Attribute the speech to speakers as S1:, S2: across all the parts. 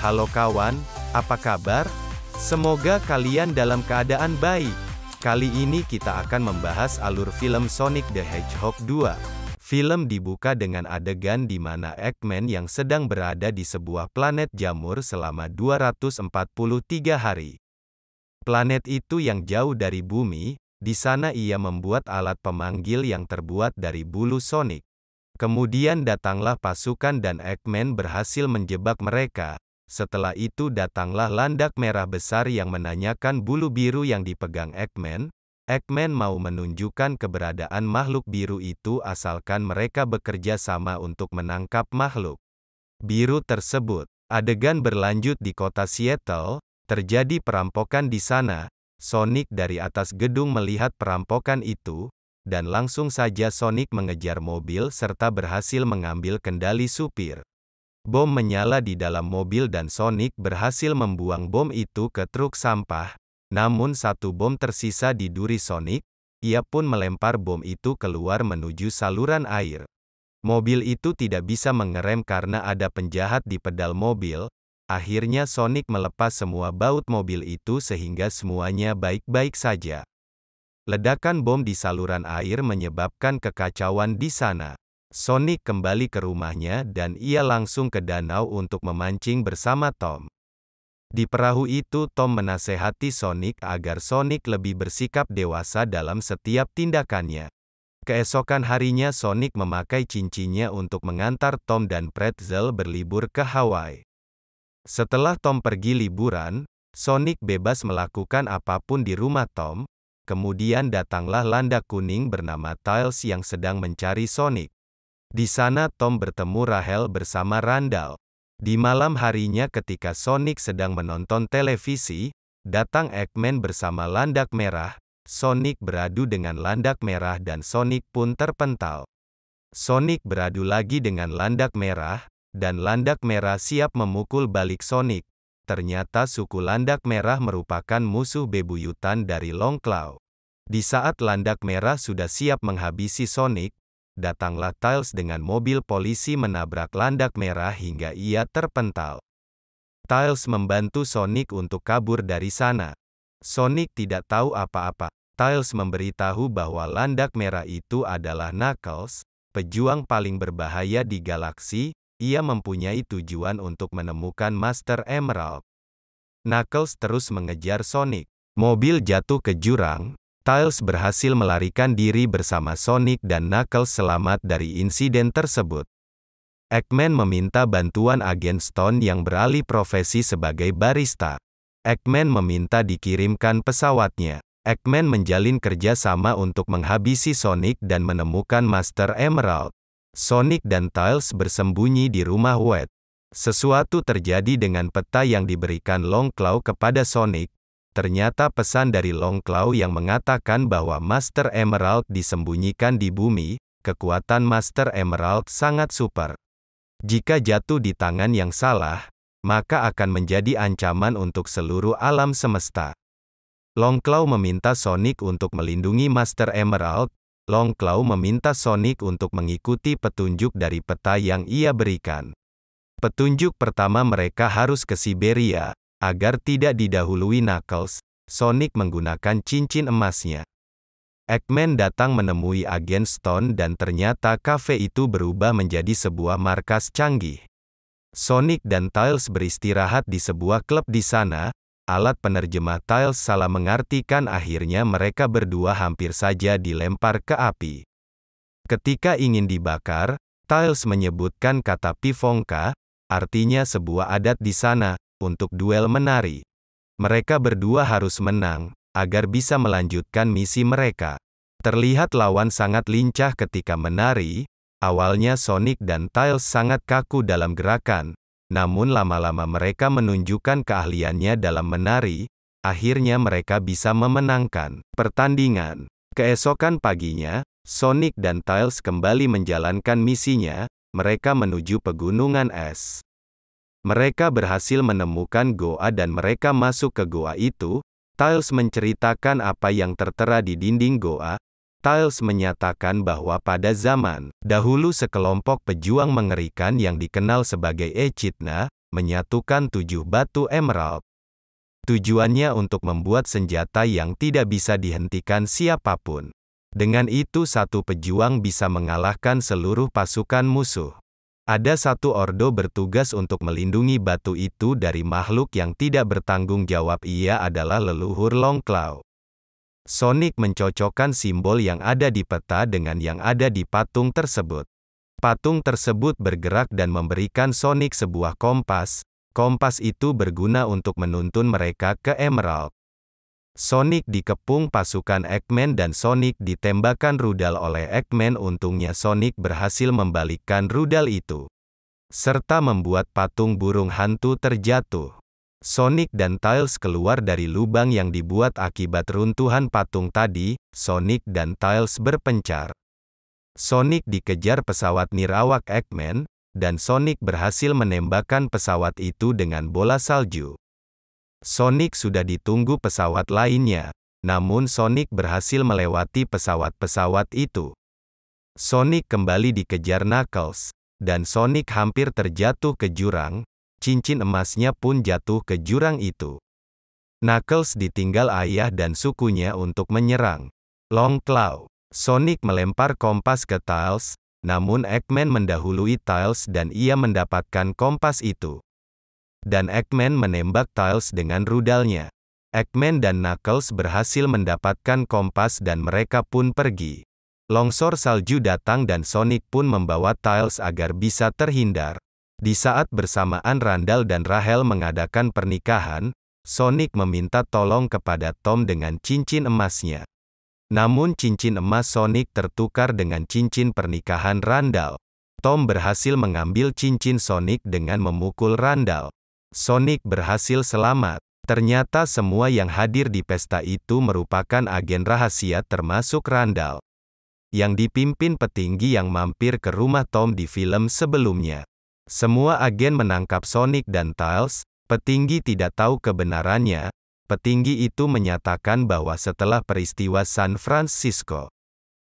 S1: Halo kawan, apa kabar? Semoga kalian dalam keadaan baik. Kali ini kita akan membahas alur film Sonic the Hedgehog 2. Film dibuka dengan adegan di mana Eggman yang sedang berada di sebuah planet jamur selama 243 hari. Planet itu yang jauh dari bumi, di sana ia membuat alat pemanggil yang terbuat dari bulu Sonic. Kemudian datanglah pasukan dan Eggman berhasil menjebak mereka, setelah itu datanglah landak merah besar yang menanyakan bulu biru yang dipegang Eggman. Eggman mau menunjukkan keberadaan makhluk biru itu asalkan mereka bekerja sama untuk menangkap makhluk biru tersebut. Adegan berlanjut di kota Seattle, terjadi perampokan di sana. Sonic dari atas gedung melihat perampokan itu, dan langsung saja Sonic mengejar mobil serta berhasil mengambil kendali supir. Bom menyala di dalam mobil dan Sonic berhasil membuang bom itu ke truk sampah, namun satu bom tersisa di duri Sonic, ia pun melempar bom itu keluar menuju saluran air. Mobil itu tidak bisa mengerem karena ada penjahat di pedal mobil, akhirnya Sonic melepas semua baut mobil itu sehingga semuanya baik-baik saja. Ledakan bom di saluran air menyebabkan kekacauan di sana. Sonic kembali ke rumahnya dan ia langsung ke danau untuk memancing bersama Tom. Di perahu itu Tom menasehati Sonic agar Sonic lebih bersikap dewasa dalam setiap tindakannya. Keesokan harinya Sonic memakai cincinnya untuk mengantar Tom dan Pretzel berlibur ke Hawaii. Setelah Tom pergi liburan, Sonic bebas melakukan apapun di rumah Tom, kemudian datanglah landak kuning bernama Tiles yang sedang mencari Sonic. Di sana Tom bertemu Rahel bersama Randall. Di malam harinya ketika Sonic sedang menonton televisi, datang Eggman bersama landak merah, Sonic beradu dengan landak merah dan Sonic pun terpental. Sonic beradu lagi dengan landak merah, dan landak merah siap memukul balik Sonic. Ternyata suku landak merah merupakan musuh bebuyutan dari Longclaw. Di saat landak merah sudah siap menghabisi Sonic, datanglah Tiles dengan mobil polisi menabrak landak merah hingga ia terpental. Tiles membantu Sonic untuk kabur dari sana. Sonic tidak tahu apa-apa. Tiles memberitahu bahwa landak merah itu adalah Knuckles, pejuang paling berbahaya di galaksi, ia mempunyai tujuan untuk menemukan Master Emerald. Knuckles terus mengejar Sonic. Mobil jatuh ke jurang, Tails berhasil melarikan diri bersama Sonic dan Knuckles selamat dari insiden tersebut. Eggman meminta bantuan agen Stone yang beralih profesi sebagai barista. Eggman meminta dikirimkan pesawatnya. Eggman menjalin kerja sama untuk menghabisi Sonic dan menemukan Master Emerald. Sonic dan Tails bersembunyi di rumah Wet. Sesuatu terjadi dengan peta yang diberikan Longclaw kepada Sonic, Ternyata pesan dari Long Longclaw yang mengatakan bahwa Master Emerald disembunyikan di bumi, kekuatan Master Emerald sangat super. Jika jatuh di tangan yang salah, maka akan menjadi ancaman untuk seluruh alam semesta. Long Longclaw meminta Sonic untuk melindungi Master Emerald, Long Longclaw meminta Sonic untuk mengikuti petunjuk dari peta yang ia berikan. Petunjuk pertama mereka harus ke Siberia, Agar tidak didahului Knuckles, Sonic menggunakan cincin emasnya. Eggman datang menemui agen Stone dan ternyata kafe itu berubah menjadi sebuah markas canggih. Sonic dan Tails beristirahat di sebuah klub di sana, alat penerjemah Tails salah mengartikan akhirnya mereka berdua hampir saja dilempar ke api. Ketika ingin dibakar, Tails menyebutkan kata Pifongka, artinya sebuah adat di sana, untuk duel menari. Mereka berdua harus menang, agar bisa melanjutkan misi mereka. Terlihat lawan sangat lincah ketika menari, awalnya Sonic dan Tails sangat kaku dalam gerakan, namun lama-lama mereka menunjukkan keahliannya dalam menari, akhirnya mereka bisa memenangkan pertandingan. Keesokan paginya, Sonic dan Tails kembali menjalankan misinya, mereka menuju pegunungan es. Mereka berhasil menemukan goa dan mereka masuk ke goa itu. Tiles menceritakan apa yang tertera di dinding goa. Tiles menyatakan bahwa pada zaman dahulu sekelompok pejuang mengerikan yang dikenal sebagai Echidna menyatukan tujuh batu emerald. Tujuannya untuk membuat senjata yang tidak bisa dihentikan siapapun. Dengan itu satu pejuang bisa mengalahkan seluruh pasukan musuh. Ada satu ordo bertugas untuk melindungi batu itu dari makhluk yang tidak bertanggung jawab ia adalah leluhur Long Longclaw. Sonic mencocokkan simbol yang ada di peta dengan yang ada di patung tersebut. Patung tersebut bergerak dan memberikan Sonic sebuah kompas. Kompas itu berguna untuk menuntun mereka ke Emerald. Sonic dikepung pasukan Eggman dan Sonic ditembakkan rudal oleh Eggman untungnya Sonic berhasil membalikkan rudal itu. Serta membuat patung burung hantu terjatuh. Sonic dan Tails keluar dari lubang yang dibuat akibat runtuhan patung tadi, Sonic dan Tails berpencar. Sonic dikejar pesawat nirawak Eggman, dan Sonic berhasil menembakkan pesawat itu dengan bola salju. Sonic sudah ditunggu pesawat lainnya, namun Sonic berhasil melewati pesawat-pesawat itu. Sonic kembali dikejar Knuckles, dan Sonic hampir terjatuh ke jurang, cincin emasnya pun jatuh ke jurang itu. Knuckles ditinggal ayah dan sukunya untuk menyerang. Long Claw. Sonic melempar kompas ke Tails, namun Eggman mendahului Tails dan ia mendapatkan kompas itu dan Eggman menembak Tails dengan rudalnya. Eggman dan Knuckles berhasil mendapatkan kompas dan mereka pun pergi. Longsor salju datang dan Sonic pun membawa Tails agar bisa terhindar. Di saat bersamaan Randall dan Rahel mengadakan pernikahan, Sonic meminta tolong kepada Tom dengan cincin emasnya. Namun cincin emas Sonic tertukar dengan cincin pernikahan Randall. Tom berhasil mengambil cincin Sonic dengan memukul Randall. Sonic berhasil selamat. Ternyata semua yang hadir di pesta itu merupakan agen rahasia termasuk Randall. Yang dipimpin petinggi yang mampir ke rumah Tom di film sebelumnya. Semua agen menangkap Sonic dan Tails, petinggi tidak tahu kebenarannya, petinggi itu menyatakan bahwa setelah peristiwa San Francisco,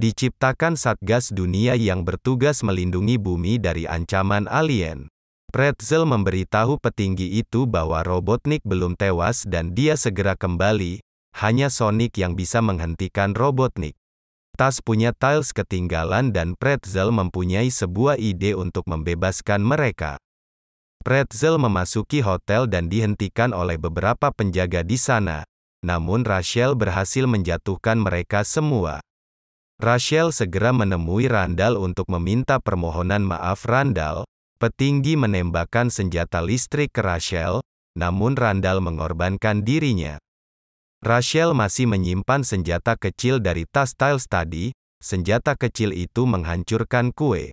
S1: diciptakan Satgas Dunia yang bertugas melindungi bumi dari ancaman alien. Pretzel memberitahu petinggi itu bahwa Robotnik belum tewas dan dia segera kembali, hanya Sonic yang bisa menghentikan Robotnik. Tas punya tiles ketinggalan dan Pretzel mempunyai sebuah ide untuk membebaskan mereka. Pretzel memasuki hotel dan dihentikan oleh beberapa penjaga di sana, namun Rachel berhasil menjatuhkan mereka semua. Rachel segera menemui Randall untuk meminta permohonan maaf Randall, Petinggi menembakkan senjata listrik ke Rachel, namun Randall mengorbankan dirinya. Rachel masih menyimpan senjata kecil dari tas Tiles tadi, senjata kecil itu menghancurkan kue.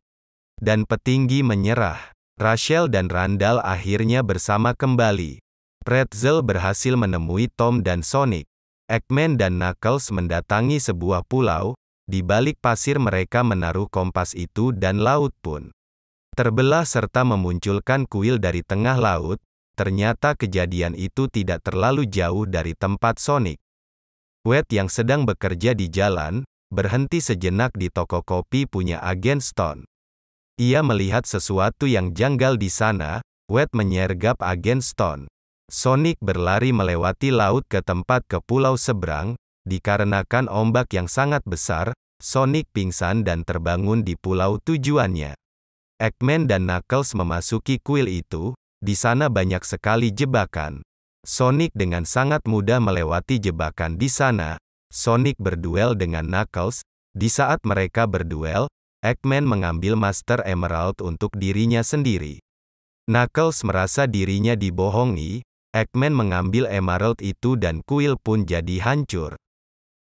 S1: Dan petinggi menyerah. Rachel dan Randall akhirnya bersama kembali. Pretzel berhasil menemui Tom dan Sonic. Eggman dan Knuckles mendatangi sebuah pulau, di balik pasir mereka menaruh kompas itu dan laut pun terbelah serta memunculkan kuil dari tengah laut, ternyata kejadian itu tidak terlalu jauh dari tempat Sonic. Wet yang sedang bekerja di jalan, berhenti sejenak di toko kopi punya agen Stone. Ia melihat sesuatu yang janggal di sana, Wet menyergap agen Stone. Sonic berlari melewati laut ke tempat ke pulau seberang, dikarenakan ombak yang sangat besar, Sonic pingsan dan terbangun di pulau tujuannya. Eggman dan Knuckles memasuki kuil itu, di sana banyak sekali jebakan. Sonic dengan sangat mudah melewati jebakan di sana. Sonic berduel dengan Knuckles. Di saat mereka berduel, Eggman mengambil Master Emerald untuk dirinya sendiri. Knuckles merasa dirinya dibohongi. Eggman mengambil Emerald itu dan kuil pun jadi hancur.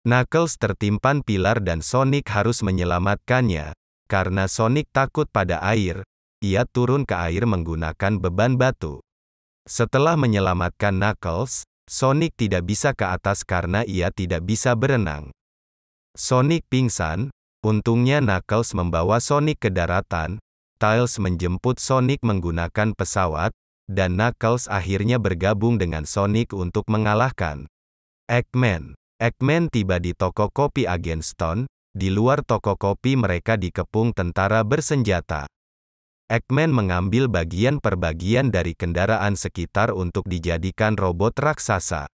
S1: Knuckles tertimpan pilar dan Sonic harus menyelamatkannya. Karena Sonic takut pada air, ia turun ke air menggunakan beban batu. Setelah menyelamatkan Knuckles, Sonic tidak bisa ke atas karena ia tidak bisa berenang. Sonic pingsan, untungnya Knuckles membawa Sonic ke daratan, Tails menjemput Sonic menggunakan pesawat, dan Knuckles akhirnya bergabung dengan Sonic untuk mengalahkan Eggman. Eggman tiba di toko kopi Agen di luar toko kopi mereka dikepung tentara bersenjata. Eggman mengambil bagian perbagian dari kendaraan sekitar untuk dijadikan robot raksasa.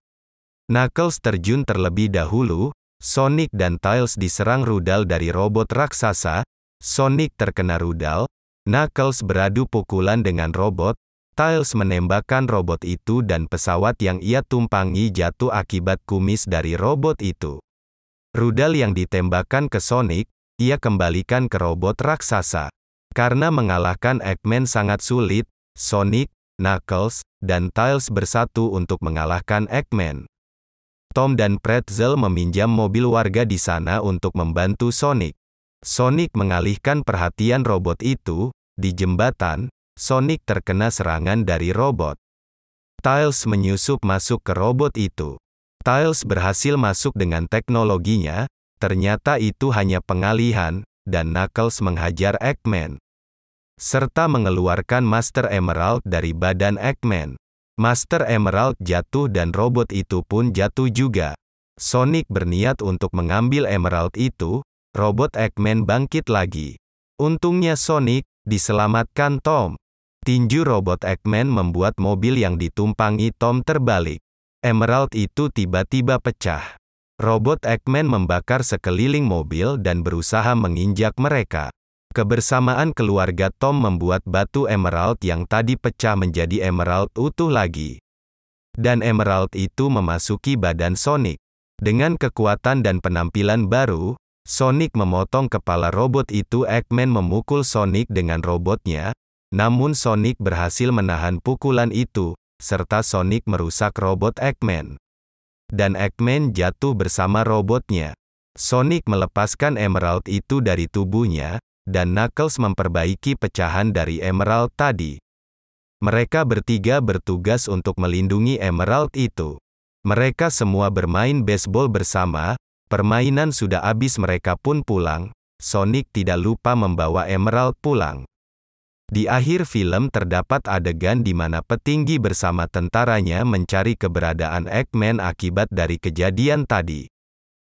S1: Knuckles terjun terlebih dahulu, Sonic dan Tails diserang rudal dari robot raksasa, Sonic terkena rudal, Knuckles beradu pukulan dengan robot, Tails menembakkan robot itu dan pesawat yang ia tumpangi jatuh akibat kumis dari robot itu. Rudal yang ditembakkan ke Sonic, ia kembalikan ke robot raksasa. Karena mengalahkan Eggman sangat sulit, Sonic, Knuckles, dan Tails bersatu untuk mengalahkan Eggman. Tom dan Pretzel meminjam mobil warga di sana untuk membantu Sonic. Sonic mengalihkan perhatian robot itu, di jembatan, Sonic terkena serangan dari robot. Tails menyusup masuk ke robot itu. Tiles berhasil masuk dengan teknologinya, ternyata itu hanya pengalihan, dan Knuckles menghajar Eggman. Serta mengeluarkan Master Emerald dari badan Eggman. Master Emerald jatuh dan robot itu pun jatuh juga. Sonic berniat untuk mengambil Emerald itu, robot Eggman bangkit lagi. Untungnya Sonic, diselamatkan Tom. Tinju robot Eggman membuat mobil yang ditumpangi Tom terbalik emerald itu tiba-tiba pecah. Robot Eggman membakar sekeliling mobil dan berusaha menginjak mereka. Kebersamaan keluarga Tom membuat batu emerald yang tadi pecah menjadi emerald utuh lagi. Dan emerald itu memasuki badan Sonic. Dengan kekuatan dan penampilan baru, Sonic memotong kepala robot itu Eggman memukul Sonic dengan robotnya, namun Sonic berhasil menahan pukulan itu, serta Sonic merusak robot Eggman. Dan Eggman jatuh bersama robotnya. Sonic melepaskan emerald itu dari tubuhnya, dan Knuckles memperbaiki pecahan dari emerald tadi. Mereka bertiga bertugas untuk melindungi emerald itu. Mereka semua bermain baseball bersama, permainan sudah habis mereka pun pulang, Sonic tidak lupa membawa emerald pulang. Di akhir film terdapat adegan di mana petinggi bersama tentaranya mencari keberadaan Eggman akibat dari kejadian tadi.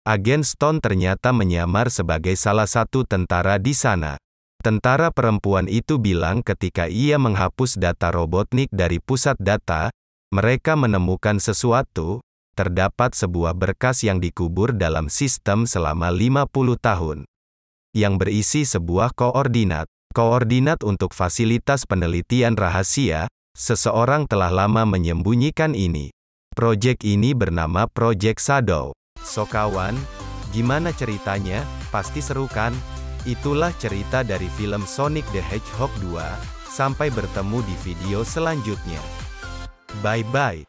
S1: Agen Stone ternyata menyamar sebagai salah satu tentara di sana. Tentara perempuan itu bilang ketika ia menghapus data Robotnik dari pusat data, mereka menemukan sesuatu, terdapat sebuah berkas yang dikubur dalam sistem selama 50 tahun, yang berisi sebuah koordinat. Koordinat untuk fasilitas penelitian rahasia, seseorang telah lama menyembunyikan ini. Proyek ini bernama Project Shadow. So kawan, gimana ceritanya? Pasti seru kan? Itulah cerita dari film Sonic the Hedgehog 2, sampai bertemu di video selanjutnya. Bye-bye.